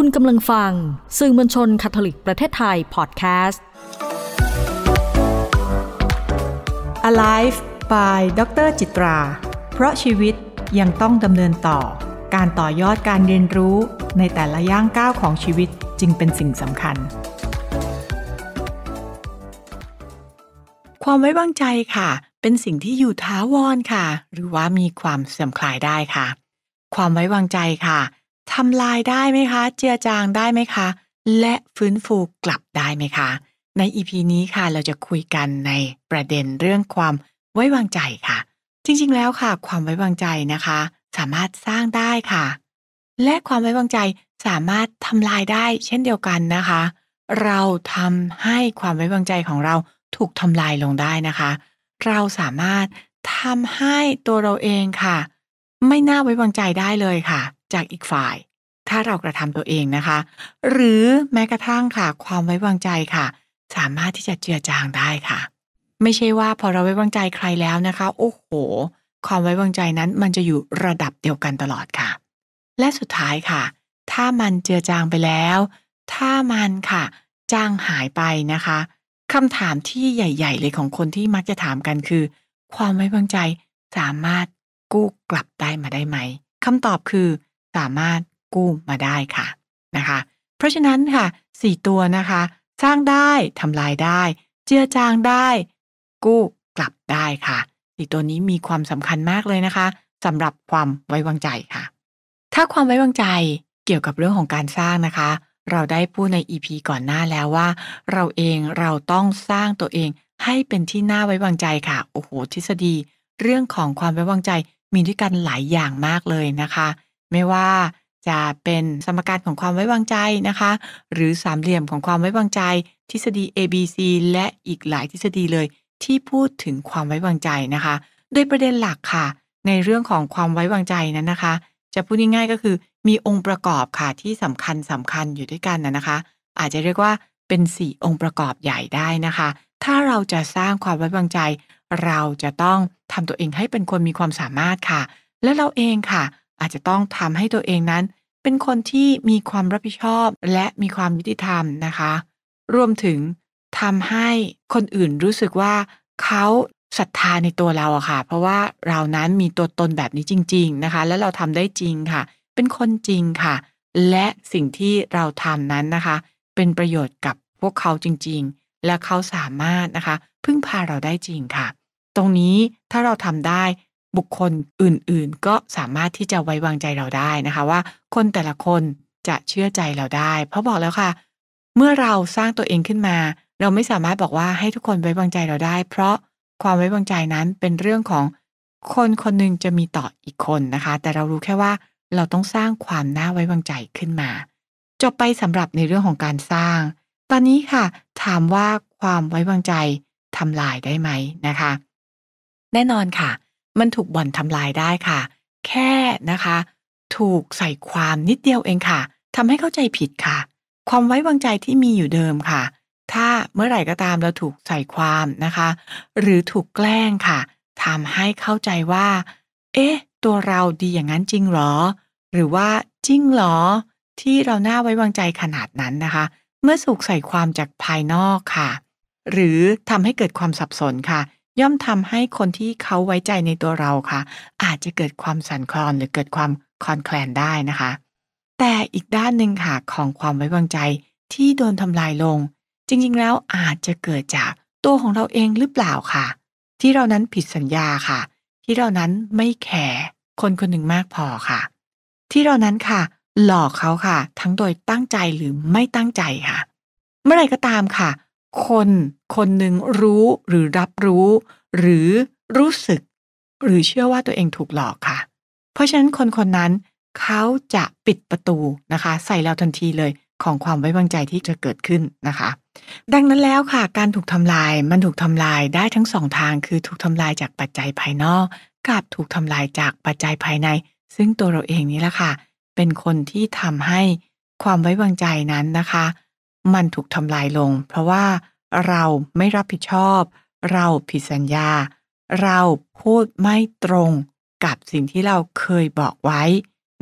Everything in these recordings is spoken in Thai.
คุณกำลังฟังสื่อมวลชนคาทอลิกประเทศไทยพอดแคสต์ Alive by ดรจิตรา เพราะชีวิตยังต้องดำเนินต่อ การต่อยอดการเรียนรู้ในแต่ละย่างก้าวของชีวิตจึงเป็นสิ่งสำคัญ ความไว้วางใจค่ะ เป็นสิ่งที่อยู่ท้าวรค่ะ หรือว่ามีความเสื่อมคลายได้ค่ะ ความไว้วางใจค่ะทำลายได้ไหมคะ เจือจางได้ไหมคะ และฟื้นฟูกลับได้ไหมคะ ในอีพีนี้ค่ะ เราจะคุยกันในประเด็นเรื่องความไว้วางใจค่ะ จริงๆแล้วค่ะความไว้วางใจนะคะ สามารถสร้างได้ค่ะ และความไว้วางใจสามารถทำลายได้เช่นเดียวกันนะคะ เราทำให้ความไว้วางใจของเราถูกทำลายลงได้นะคะ เราสามารถทำให้ตัวเราเองค่ะ ไม่น่าไว้วางใจได้เลยค่ะจากอีกฝ่าย ถ้าเรากระทำตัวเองนะคะ หรือแม้กระทั่งค่ะความไว้วางใจค่ะ สามารถที่จะเจือจางได้ค่ะ ไม่ใช่ว่าพอเราไว้วางใจใครแล้วนะคะ โอ้โห ความไว้วางใจนั้นมันจะอยู่ระดับเดียวกันตลอดค่ะ และสุดท้ายค่ะ ถ้ามันเจือจางไปแล้ว ถ้ามันค่ะจางหายไปนะคะคำถามที่ใหญ่ ๆ เลยของคนที่มักจะถามกันคือความไว้วางใจสามารถกู้กลับได้มาได้ไหมคำตอบคือสามารถกู้มาได้ค่ะนะคะ เพราะฉะนั้นค่ะสี่ตัวนะคะ สร้างได้ทำลายได้ เจือจางได้ กู้กลับได้ค่ะสี่ตัวนี้มีความสำคัญมากเลยนะคะสำหรับความไว้วางใจค่ะ ถ้าความไว้วางใจเกี่ยวกับเรื่องของการสร้างนะคะเราได้พูดในอีพีก่อนหน้าแล้วว่า เราเองเราต้องสร้างตัวเองให้เป็นที่น่าไว้วางใจค่ะโอ้โหทฤษฎี เรื่องของความไว้วางใจมีด้วยกันหลายอย่างมากเลยนะคะไม่ว่า จะเป็นสมการของความไว้วางใจนะคะ หรือสามเหลี่ยมของความไว้วางใจ ทฤษฎี ABC และอีกหลายทฤษฎีเลยที่พูดถึงความไว้วางใจนะคะ โดยประเด็นหลักค่ะในเรื่องของความไว้วางใจนั้นนะคะ จะพูดง่ายๆก็คือมีองค์ประกอบค่ะที่สำคัญสำคัญอยู่ด้วยกันนะคะ อาจจะเรียกว่าเป็น 4 องค์ประกอบใหญ่ได้นะคะ ถ้าเราจะสร้างความไว้วางใจ เราจะต้องทำตัวเองให้เป็นคนมีความสามารถค่ะ และเราเองค่ะอาจจะต้องทำให้ตัวเองนั้น เป็นคนที่มีความรับผิดชอบและมีความยุติธรรมนะคะ รวมถึงทำให้คนอื่นรู้สึกว่าเขาศรัทธาในตัวเราอะค่ะ เพราะว่าเรานั้นมีตัวตนแบบนี้จริง ๆนะคะ แล้วเราทำได้จริงค่ะ เป็นคนจริงค่ะ และสิ่งที่เราทำนั้นนะคะ เป็นประโยชน์กับพวกเขาจริงๆ และเขาสามารถนะคะ พึ่งพาเราได้จริงค่ะ ตรงนี้ถ้าเราทำได้บุคคลอื่นๆก็สามารถที่จะไว้วางใจเราได้นะคะ ว่าคนแต่ละคนจะเชื่อใจเราได้ เพราะบอกแล้วค่ะ เมื่อเราสร้างตัวเองขึ้นมา เราไม่สามารถบอกว่าให้ทุกคนไว้วางใจเราได้ เพราะความไว้วางใจนั้นเป็นเรื่องของ คนคนหนึ่งจะมีต่ออีกคนนะคะ แต่เรารู้แค่ว่า เราต้องสร้างความน่าไว้วางใจขึ้นมา จบไปสำหรับในเรื่องของการสร้าง ตอนนี้ค่ะ ถามว่าความไว้วางใจทำลายได้ไหมนะคะ แน่นอนค่ะมันถูกบ่อนทำลายได้ค่ะ แค่นะคะ ถูกใส่ความนิดเดียวเองค่ะทำให้เข้าใจผิดค่ะ ความไว้วางใจที่มีอยู่เดิมค่ะ ถ้าเมื่อไหร่ก็ตามเราถูกใส่ความนะคะ หรือถูกแกล้งค่ะทำให้เข้าใจว่า เอ๊ะตัวเราดีอย่างนั้นจริงหรอ หรือว่าจริงหรอ ที่เราน่าไว้วางใจขนาดนั้นนะคะ เมื่อสูกใส่ความจากภายนอกค่ะ หรือทำให้เกิดความสับสนค่ะย่อมทำให้คนที่เขาไว้ใจในตัวเราค่ะ อาจจะเกิดความสั่นคลอนหรือเกิดความคลอนแคลนได้นะคะ แต่อีกด้านหนึ่งค่ะของความไว้วางใจที่โดนทำลายลง จริงๆแล้วอาจจะเกิดจากตัวของเราเองหรือเปล่าค่ะ ที่เรานั้นผิดสัญญาค่ะ ที่เรานั้นไม่แคร์คนคนหนึ่งมากพอค่ะ ที่เรานั้นค่ะ หลอกเขาค่ะ ทั้งโดยตั้งใจหรือไม่ตั้งใจค่ะเมื่อไรก็ตามค่ะคนคนหนึ่งรู้หรือรับรู้ หรือรู้สึก หรือเชื่อว่าตัวเองถูกหลอกค่ะ เพราะฉะนั้นคนคนนั้นเขาจะปิดประตูนะคะ ใส่เราทันทีเลยของความไว้วางใจที่จะเกิดขึ้นนะคะ ดังนั้นแล้วค่ะ การถูกทำลายมันถูกทำลายได้ทั้งสองทางคือถูกทำลายจากปัจจัยภายนอก กับถูกทำลายจากปัจจัยภายใน ซึ่งตัวเราเองนี่แหละค่ะ เป็นคนที่ทำให้ความไว้วางใจนั้นนะคะมันถูกทำลายลง เพราะว่าเราไม่รับผิดชอบเราผิดสัญญา เราพูดไม่ตรงกับสิ่งที่เราเคยบอกไว้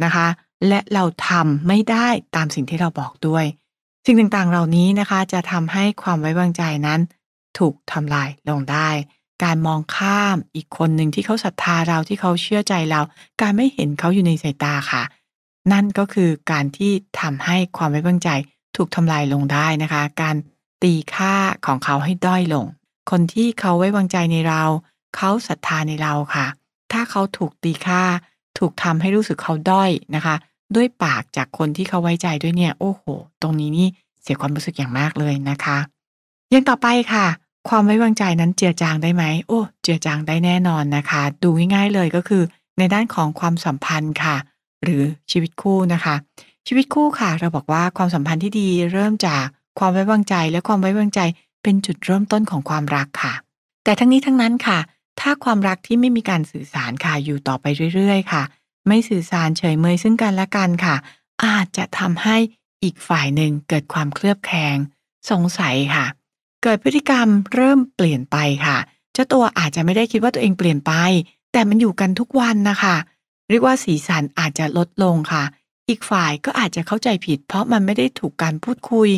นะคะ และเราทำไม่ได้ตามสิ่งที่เราบอกด้วย สิ่งต่างๆ เหล่านี้นะคะจะทำให้ความไว้วางใจนั้น ถูกทำลายลงได้ การมองข้ามอีกคนหนึ่งที่เขาศรัทธาเราที่เขาเชื่อใจเรา การไม่เห็นเขาอยู่ในสายตาค่ะ นั่นก็คือการที่ทำให้ความไว้วางใจถูกทำลายลงได้นะคะ การตีค่าของเขาให้ด้อยลง คนที่เขาไว้วางใจในเราเขาศรัทธาในเราค่ะ ถ้าเขาถูกตีค่าถูกทำให้รู้สึกเขาด้อยนะคะ ด้วยปากจากคนที่เขาไว้ใจด้วยเนี่ย โอ้โห ตรงนี้นี่เสียความรู้สึกอย่างมากเลยนะคะ ยังต่อไปค่ะ ความไว้วางใจนั้นเจือจางได้ไหมโอ้เจือจางได้แน่นอนนะคะ ดูง่ายๆเลยก็คือในด้านของความสัมพันธ์ค่ะ หรือชีวิตคู่นะคะชีวิตคู่ค่ะ เราบอกว่าความสัมพันธ์ที่ดีเริ่มจากความไว้วางใจและความไว้วางใจเป็นจุดเริ่มต้นของความรักค่ะ แต่ทั้งนี้ทั้งนั้นค่ะ ถ้าความรักที่ไม่มีการสื่อสารค่ะอยู่ต่อไปเรื่อยๆค่ะ ไม่สื่อสารเฉยเมยซึ่งกันและกันค่ะ อาจจะทำให้อีกฝ่ายหนึ่งเกิดความเคลือบแคลงสงสัยค่ะ เกิดพฤติกรรมเริ่มเปลี่ยนไปค่ะเจ้าตัวอาจจะไม่ได้คิดว่าตัวเองเปลี่ยนไป แต่มันอยู่กันทุกวันนะคะเรียกว่าสีสันอาจจะลดลงค่ะอีกฝ่ายก็อาจจะเข้าใจผิดเพราะมันไม่ได้ถูกการพูดคุย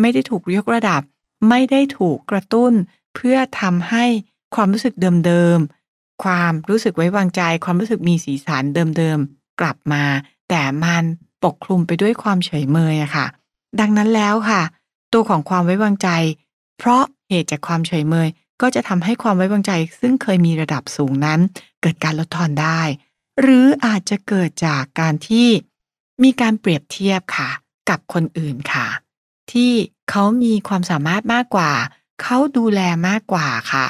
ไม่ได้ถูกยกระดับ ไม่ได้ถูกกระตุ้น เพื่อทำให้ความรู้สึกเดิมๆ ความรู้สึกไว้วางใจ ความรู้สึกมีสีสันเดิมๆกลับมา แต่มันปกคลุมไปด้วยความเฉยเมยอะค่ะ ดังนั้นแล้วค่ะ ตัวของความไว้วางใจ เพราะเหตุจากความเฉยเมยก็จะทำให้ความไว้วางใจซึ่งเคยมีระดับสูงนั้น เกิดการลดทอนได้ หรืออาจจะเกิดจากการที่มีการเปรียบเทียบค่ะ กับคนอื่นค่ะ ที่เขามีความสามารถมากกว่าเขาดูแลมากกว่าค่ะ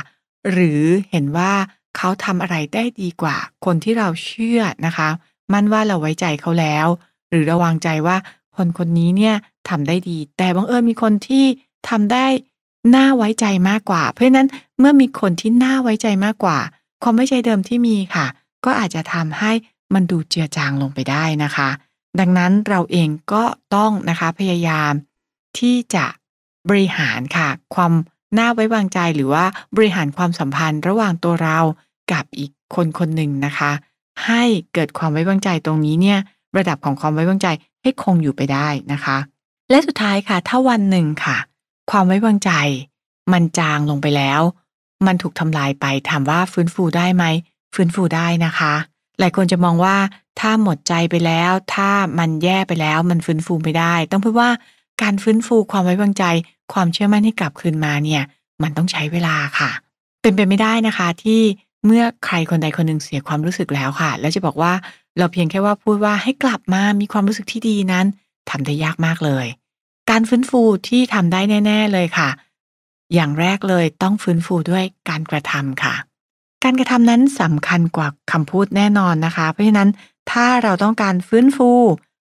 หรือเห็นว่าเขาทำอะไรได้ดีกว่า คนที่เราเชื่อนะคะมั่นว่าเราไว้ใจเขาแล้ว หรือระวังใจว่า คนคนนี้เนี่ยทำได้ดี แต่บังเอิญมีคนที่ทำได้น่าไว้ใจมากกว่า เพราะะนั้นเมื่อมีคนที่น่าไว้ใจมากกว่า ความไว้ใจเดิมที่มีค่ะ ก็อาจจะทำให้มันดูเจือจางลงไปได้นะคะดังนั้นเราเองก็ต้องนะคะพยายาม ที่จะบริหารค่ะ ความน่าไว้วางใจหรือว่าบริหารความสัมพันธ์ระหว่างตัวเรากับอีกคนคนหนึ่งนะคะ ให้เกิดความไว้วางใจตรงนี้เนี่ยระดับของความไว้วางใจให้คงอยู่ไปได้นะคะ และสุดท้ายค่ะ ถ้าวันหนึ่งค่ะ ความไว้วางใจ มันจางลงไปแล้ว มันถูกทำลายไปถามว่าฟื้นฟูได้ไหมฟื้นฟูได้นะคะ หลายคนจะมองว่าถ้าหมดใจไปแล้วถ้ามันแย่ไปแล้วมันฟื้นฟูไม่ได้ ต้องพูดว่าการฟื้นฟูความไว้วางใจ ความเชื่อมั่นให้กลับคืนมาเนี่ย มันต้องใช้เวลาค่ะ เป็นไปไม่ได้นะคะ ที่เมื่อใครคนใดคนหนึ่งเสียความรู้สึกแล้วค่ะ แล้วจะบอกว่าเราเพียงแค่ว่าพูดว่าให้กลับมามีความรู้สึกที่ดีนั้น ทำได้ยากมากเลย การฟื้นฟูที่ทำได้แน่ๆเลยค่ะ อย่างแรกเลยต้องฟื้นฟูด้วยการกระทำค่ะ การกระทำนั้นสำคัญกว่าคำพูดแน่นอนนะคะ เพราะฉะนั้นถ้าเราต้องการฟื้นฟู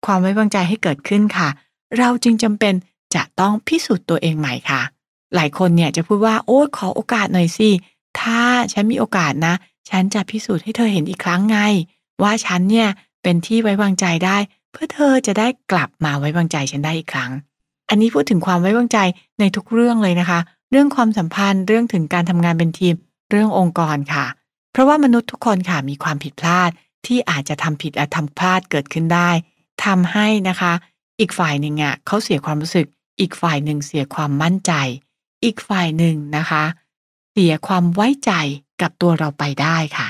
ความไว้วางใจให้เกิดขึ้นค่ะ เราจึงจำเป็นจะต้องพิสูจน์ตัวเองใหม่ค่ะ หลายคนเนี่ยจะพูดว่าโอ้ขอโอกาสหน่อยสิ ถ้าฉันมีโอกาสนะ ฉันจะพิสูจน์ให้เธอเห็นอีกครั้งไง ว่าฉันเนี่ยเป็นที่ไว้วางใจได้ เพื่อเธอจะได้กลับมาไว้วางใจฉันได้อีกครั้ง อันนี้พูดถึงความไว้วางใจในทุกเรื่องเลยนะคะ เรื่องความสัมพันธ์เรื่องถึงการทำงานเป็นทีมเรื่ององค์กรค่ะ เพราะว่ามนุษย์ทุกคนค่ะมีความผิดพลาดที่อาจจะทำผิดอาจทำพลาดเกิดขึ้นได้ทำให้นะคะ อีกฝ่ายหนึ่งอะ่ะเขาเสียความรู้สึก อีกฝ่ายหนึ่งเสียความมั่นใจ อีกฝ่ายหนึ่งนะคะ เสียความไว้ใจกับตัวเราไปได้ค่ะ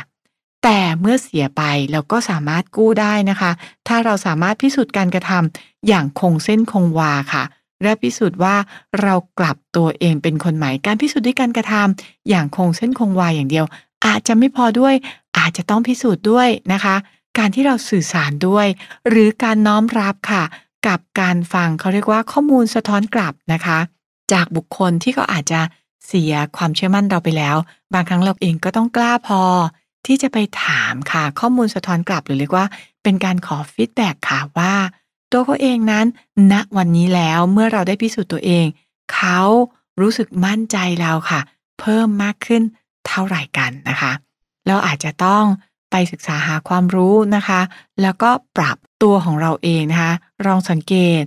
แต่เมื่อเสียไปเราก็สามารถกู้ได้นะคะ ถ้าเราสามารถพิสูจน์การกระทำอย่างคงเส้นคงวาค่ะ และพิสูจน์ว่าเรากลับตัวเองเป็นคนใหม่การพิสูจน์ด้วยการกระทำอย่างคงเส้นคงวาอย่างเดียว อาจจะไม่พอด้วยอาจจะต้องพิสูจน์ด้วยนะคะ การที่เราสื่อสารด้วย หรือการน้อมรับค่ะ กับการฟังเขาเรียกว่าข้อมูลสะท้อนกลับนะคะ จากบุคคลที่เขาอาจจะเสียความเชื่อมั่นเราไปแล้ว บางครั้งเราเองก็ต้องกล้าพอ ที่จะไปถามค่ะ ข้อมูลสะท้อนกลับ หรือเรียกว่าเป็นการขอฟีดแบ็กค่ะว่าตัวเขาเองนั้นณนะวันนี้แล้วเมื่อเราได้พิสูจน์ตัวเอง เขารู้สึกมั่นใจเราค่ะ เพิ่มมากขึ้นเท่าไหร่กันนะคะเราอาจจะต้องไปศึกษาหาความรู้นะคะ แล้วก็ปรับตัวของเราเองนะคะ ลองสังเกต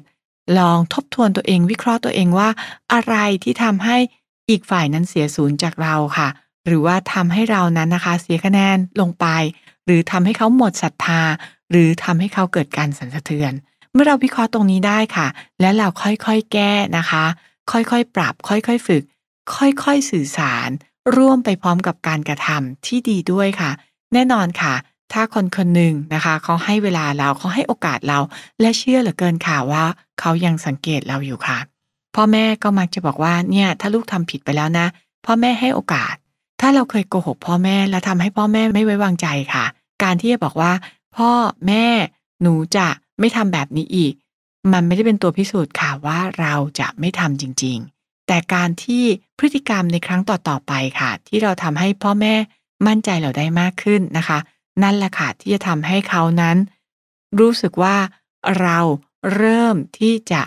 ลองทบทวนตัวเองวิเคราะห์ตัวเองว่าอะไรที่ทำให้อีกฝ่ายนั้นเสียศูนย์จากเราค่ะ หรือว่าทำให้เรานั้นนะคะ เสียคะแนนลงไป หรือทำให้เขาหมดศรัทธา หรือทำให้เขาเกิดการสั่นสะเทือน เมื่อเราวิเคราะห์ตรงนี้ได้ค่ะ และเราค่อยๆแก้นะคะ ค่อยๆปรับ ค่อยๆฝึก ค่อยๆสื่อสารร่วมไปพร้อมกับการกระทำที่ดีด้วยค่ะ แน่นอนค่ะ ถ้าคนคนหนึ่งนะคะเขาให้เวลาเราเขาให้โอกาสเราและเชื่อเหลือเกินค่ะว่า เขายังสังเกตเราอยู่ค่ะ พ่อแม่ก็มักจะบอกว่าเนี่ยถ้าลูกทำผิดไปแล้วนะ พ่อแม่ให้โอกาส ถ้าเราเคยโกหก พ่อแม่ และทำให้พ่อแม่ไม่ไว้วางใจค่ะ การที่จะบอกว่า พ่อแม่ หนูจะไม่ทำแบบนี้อีก มันไม่ได้เป็นตัวพิสูจน์ค่ะว่าเราจะไม่ทำจริงๆแต่การที่พฤติกรรมในครั้งต่อๆไปค่ะ ที่เราทำให้พ่อแม่มั่นใจเราได้มากขึ้นนะคะ นั่นแหละค่ะที่จะทำให้เขานั้น รู้สึกว่าเราเริ่มที่จะ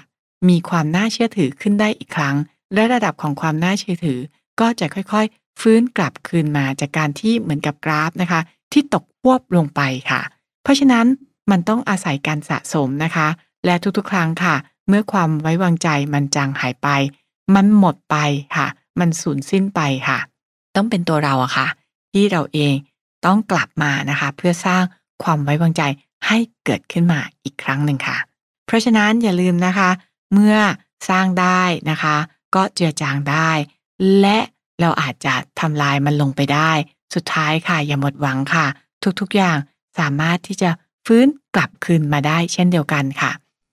มีความน่าเชื่อถือขึ้นได้อีกครั้ง และระดับของความน่าเชื่อถือ ก็จะค่อยๆ ฟื้นกลับคืนมา จากการที่เหมือนกับกราฟนะคะ ที่ตกควบลงไปค่ะ เพราะฉะนั้นมันต้องอาศัยการสะสมนะคะ และทุกๆครั้งค่ะ เมื่อความไว้วางใจมันจางหายไปมันหมดไปค่ะ มันสูญสิ้นไปค่ะ ต้องเป็นตัวเราอะค่ะ ที่เราเองต้องกลับมานะคะ เพื่อสร้างความไว้วางใจให้เกิดขึ้นมาอีกครั้งหนึ่งค่ะ เพราะฉะนั้นอย่าลืมนะคะ เมื่อสร้างได้นะคะ ก็เจือจางได้ และเราอาจจะทำลายมันลงไปได้ สุดท้ายค่ะ อย่าหมดหวังค่ะ ทุกๆอย่างสามารถที่จะฟื้นกลับคืนมาได้เช่นเดียวกันค่ะ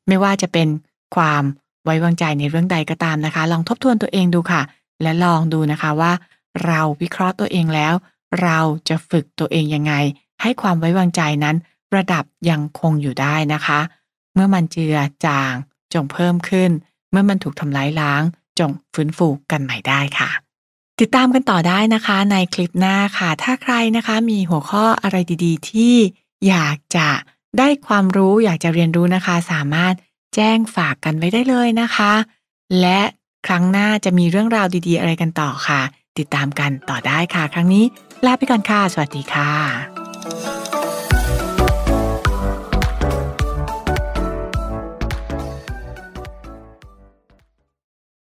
ไม่ว่าจะเป็นความไว้วางใจในเรื่องใดก็ตามนะคะ ลองทบทวนตัวเองดูค่ะ และลองดูนะคะว่าเราวิเคราะห์ตัวเองแล้ว เราจะฝึกตัวเองยังไง ให้ความไว้วางใจนั้นระดับยังคงอยู่ได้นะคะ เมื่อมันเจือจางจงเพิ่มขึ้น เมื่อมันถูกทำลายล้าง จงฟื้นฟูกันใหม่ได้ค่ะ ติดตามกันต่อได้นะคะ ในคลิปหน้าค่ะ ถ้าใครนะคะมีหัวข้ออะไรดีๆ ที่อยากจะได้ความรู้อยากจะเรียนรู้นะคะสามารถแจ้งฝากกันไว้ได้เลยนะคะ และครั้งหน้าจะมีเรื่องราวดีๆ อะไรกันต่อค่ะ ติดตามกันต่อได้ค่ะ ครั้งนี้ลาไปก่อนค่ะ สวัสดีค่ะ